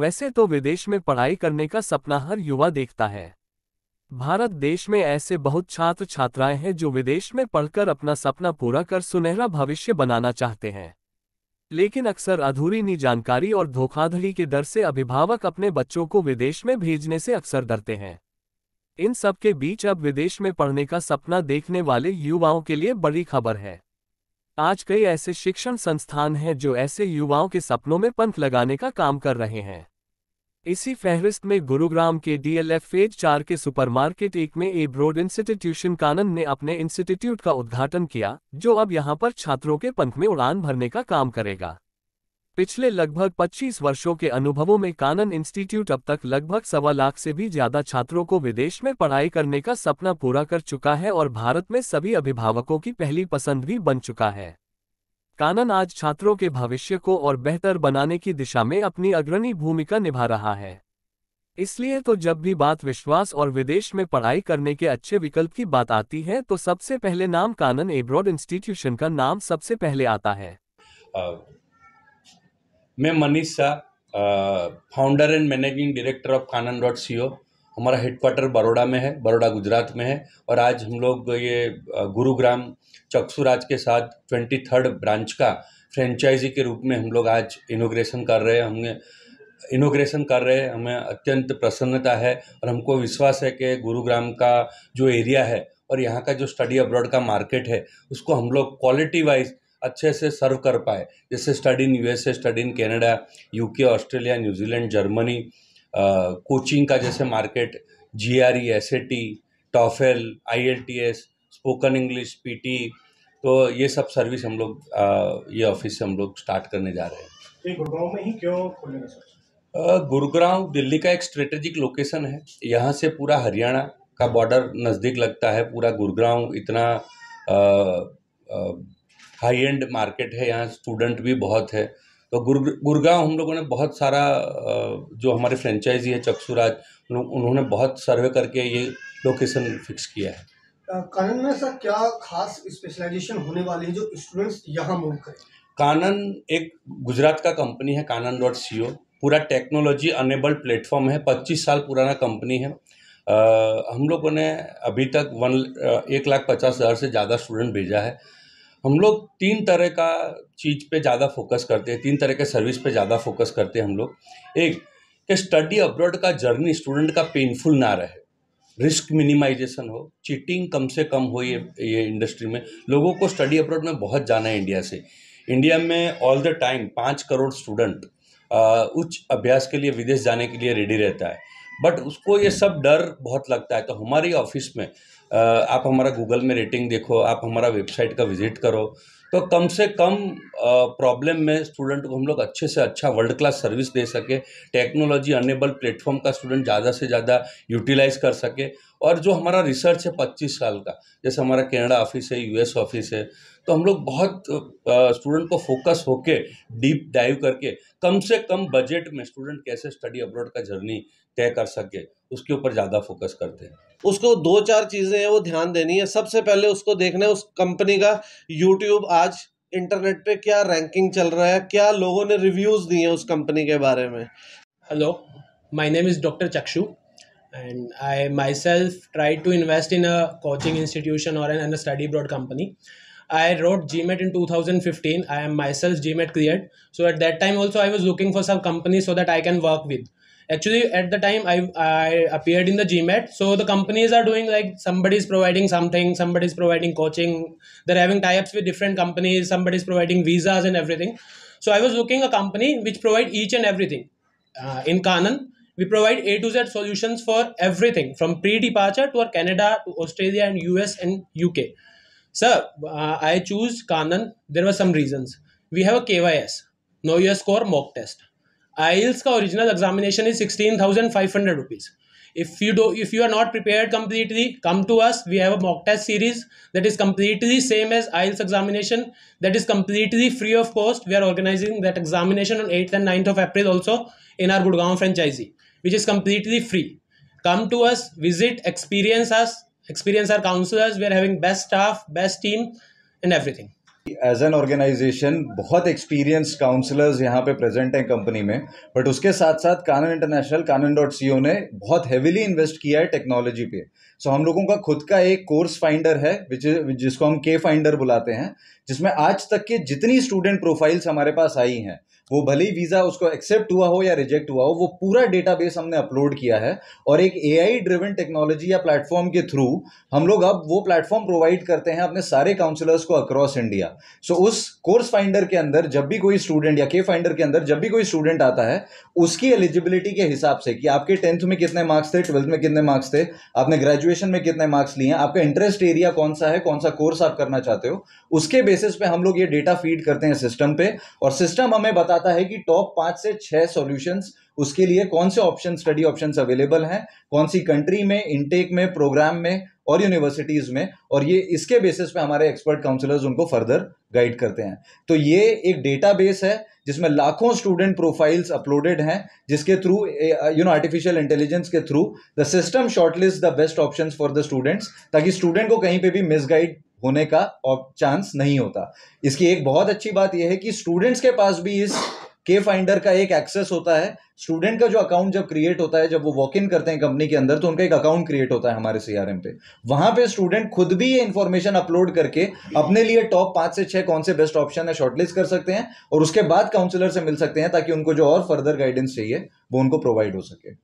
वैसे तो विदेश में पढ़ाई करने का सपना हर युवा देखता है भारत देश में ऐसे बहुत छात्र छात्राएं हैं जो विदेश में पढ़कर अपना सपना पूरा कर सुनहरा भविष्य बनाना चाहते हैं लेकिन अक्सर अधूरी नी जानकारी और धोखाधड़ी के डर से अभिभावक अपने बच्चों को विदेश में भेजने से अक्सर डरते हैं इन सबके बीच अब विदेश में पढ़ने का सपना देखने वाले युवाओं के लिए बड़ी खबर है आज कई ऐसे शिक्षण संस्थान हैं जो ऐसे युवाओं के सपनों में पंथ लगाने का काम कर रहे हैं इसी फहरिस्त में गुरुग्राम के डीएलएफ फेज चार के सुपरमार्केट एक में ए ब्रोड इंस्टीट्यूशन कानन ने अपने इंस्टीट्यूट का उद्घाटन किया जो अब यहां पर छात्रों के पंख में उड़ान भरने का काम करेगा पिछले लगभग 25 वर्षों के अनुभवों में कानन इंस्टीट्यूट अब तक लगभग सवा लाख से भी ज्यादा छात्रों को विदेश में पढ़ाई करने का सपना पूरा कर चुका है और भारत में सभी अभिभावकों की पहली पसंद भी बन चुका है कानन आज छात्रों के भविष्य को और बेहतर बनाने की दिशा में अपनी अग्रणी भूमिका निभा रहा है इसलिए तो जब भी बात विश्वास और विदेश में पढ़ाई करने के अच्छे विकल्प की बात आती है तो सबसे पहले नाम कानन एब्रॉड इंस्टीट्यूशन का नाम सबसे पहले आता है मैं Manish Shah founder and managing director of Kanan dot C O हमारा हेडक्वार्टर बड़ोड़ा में है बड़ोड़ा गुजरात में है और आज हम लोग ये गुरुग्राम चक्षुराज के साथ ट्वेंटी थर्ड ब्रांच का फ्रेंचाइजी के रूप में हम लोग आज इनोग्रेशन कर रहे हैं हमें इनोग्रेशन कर रहे हैं हमें अत्यंत प्रसन्नता है और हमको विश्वास है कि गुरुग्राम का जो एरिया है और यहाँ का जो स्टडी अब्रॉड का मार्केट है उसको हम लोग क्वालिटी वाइज अच्छे से सर्व कर पाए जैसे study in USA study in Canada UK Australia New Zealand Germany coaching का जैसे market ji R E S A T TOEFL I L T S spoken English P T तो ये सब सर्विस हम लोग ये ऑफिस से हम लोग स्टार्ट करने जा रहे हैं तो गुरुग्राम में ही क्यों दिल्ली का एक स्ट्रेटेजिक लोकेशन है यहाँ से पूरा हरियाणा का बॉर्डर नज़दीक लगता है पूरा गुरुग्राम इतना आ, आ, हाई एंड मार्केट है यहाँ स्टूडेंट भी बहुत है तो गुर हम लोगों ने बहुत सारा जो हमारे फ्रेंचाइजी है चक्षुराज उन्होंने बहुत सर्वे करके ये लोकेशन फिक्स किया है कानन में सर क्या खास स्पेशलाइजेशन होने वाली है जो स्टूडेंट्स यहाँ मूव करें कानन एक गुजरात का कंपनी है कानन डॉट सी ओ पूरा टेक्नोलॉजी अनेबल्ड प्लेटफॉर्म है पच्चीस साल पुराना कंपनी है आ, हम लोगों ने अभी तक वन एक लाख पचास हज़ार से ज़्यादा स्टूडेंट भेजा है हम लोग तीन तरह का चीज़ पे ज़्यादा फोकस करते हैं तीन तरह के सर्विस पे ज़्यादा फोकस करते हैं हम लोग एक कि स्टडी अब्रॉड का जर्नी स्टूडेंट का पेनफुल ना रहे रिस्क मिनिमाइजेशन हो चीटिंग कम से कम हो ये ये इंडस्ट्री में लोगों को स्टडी अब्रॉड में बहुत जाना है इंडिया से इंडिया में ऑल द टाइम पाँच करोड़ स्टूडेंट उच्च अभ्यास के लिए विदेश जाने के लिए रेडी रहता है बट उसको ये सब डर बहुत लगता है तो हमारे ऑफिस में आप हमारा गूगल में रेटिंग देखो आप हमारा वेबसाइट का विजिट करो तो कम से कम प्रॉब्लम में स्टूडेंट को हम लोग अच्छे से अच्छा वर्ल्ड क्लास सर्विस दे सके टेक्नोलॉजी अनेबल प्लेटफॉर्म का स्टूडेंट ज़्यादा से ज़्यादा यूटिलाइज कर सके और जो हमारा रिसर्च है पच्चीस साल का जैसे हमारा कैनेडा ऑफिस है यूएस ऑफिस है तो हम लोग बहुत स्टूडेंट को फोकस होके डीप डाइव करके कम से कम बजट में स्टूडेंट कैसे स्टडी अब्रॉड का जर्नी तय कर सके उसके ऊपर ज़्यादा फोकस करते हैं उसको दो चार चीज़ें हैं वो ध्यान देनी है सबसे पहले उसको देखना है उस कंपनी का यूट्यूब आज इंटरनेट पे क्या रैंकिंग चल रहा है क्या लोगों ने रिव्यूज़ दिए हैं उस कंपनी के बारे में hello my name is doctor Chakshu and i myself tried to invest in a coaching institution or an, a study abroad company i wrote gmat in 2015 i am myself gmat cleared so at that time also i was looking for some company so that i can work with actually at the time i i appeared in the gmat so the companies are doing like somebody is providing something somebody is providing coaching they're having tie-ups with different companies Somebody is providing visas and everything so i was looking a company which provide each and everything uh, in kanan we provide A to Z solutions for everything from pre-departure to our Canada to Australia and US and UK. Sir, uh, I choose Kanan. There were some reasons. We have a KYS, Know Your Score mock test. IELTS ka original examination is 16,500 rupees. If you do, if you are not prepared completely, come to us. We have a mock test series that is completely same as IELTS examination. That is completely free of cost. We are organizing that examination on 8th and 9th of April also in our Gurgaon franchisee. Which is completely free come to us visit experience us experience are counselors. We are having best staff best team and everything as an organisation बहुत experience counsellors यहाँ पे present हैं company में but उसके साथ साथ कानन international कानन dot C ओ ने बहुत हेविली इन्वेस्ट किया है टेक्नोलॉजी पे सो so, हम लोगों का खुद का एक कोर्स फाइंडर है विच जिसको हम के फाइंडर बुलाते हैं जिसमें आज तक के जितनी स्टूडेंट प्रोफाइल्स हमारे पास आई हैं वो भले ही वीज़ा उसको एक्सेप्ट हुआ हो या रिजेक्ट हुआ हो वो पूरा डेटाबेस हमने अपलोड किया है और एक ए आई ड्रिवन टेक्नोलॉजी या प्लेटफॉर्म के थ्रू हम लोग अब वो प्लेटफॉर्म प्रोवाइड करते हैं अपने सारे काउंसलर्स को अक्रॉस इंडिया सो उस कोर्स फाइंडर के अंदर जब भी कोई स्टूडेंट या के फाइंडर के अंदर जब भी कोई स्टूडेंट आता है उसकी एलिजिबिलिटी के हिसाब से कि आपके टेंथ में कितने मार्क्स थे ट्वेल्थ में कितने मार्क्स थे आपने ग्रेजुएशन में कितने मार्क्स लिए हैं आपका इंटरेस्ट एरिया कौन सा है कौन सा कोर्स आप करना चाहते हो उसके बेसिस पे हम लोग ये डेटा फीड करते हैं सिस्टम पे और सिस्टम हमें बताते बताता है कि टॉप पांच से छह सॉल्यूशंस उसके लिए कौन से ऑप्शन स्टडी ऑप्शंस अवेलेबल हैं कौन सी कंट्री में इनटेक में प्रोग्राम में और यूनिवर्सिटीज में और ये इसके बेसिस पे हमारे एक्सपर्ट काउंसलर्स उनको फर्दर गाइड करते हैं तो ये एक डेटाबेस है जिसमें लाखों स्टूडेंट प्रोफाइल्स अपलोडेड हैं जिसके through you know artificial intelligence के through the system shortlist the best options for the students ताकि स्टूडेंट को कहीं पे भी मिसगाइड होने का चांस नहीं होता इसकी एक बहुत अच्छी बात यह है कि स्टूडेंट्स के पास भी इस के फाइंडर का एक एक्सेस होता है स्टूडेंट का जो अकाउंट जब क्रिएट होता है जब वो वॉक इन करते हैं कंपनी के अंदर तो उनका एक अकाउंट क्रिएट होता है हमारे सीआरएम पे वहां पे स्टूडेंट खुद भी ये इन्फॉर्मेशन अपलोड करके अपने लिए टॉप पांच से छह कौन से बेस्ट ऑप्शन है शॉर्टलिस्ट कर सकते हैं और उसके बाद काउंसिलर से मिल सकते हैं ताकि उनको जो और फर्दर गाइडेंस चाहिए वो उनको प्रोवाइड हो सके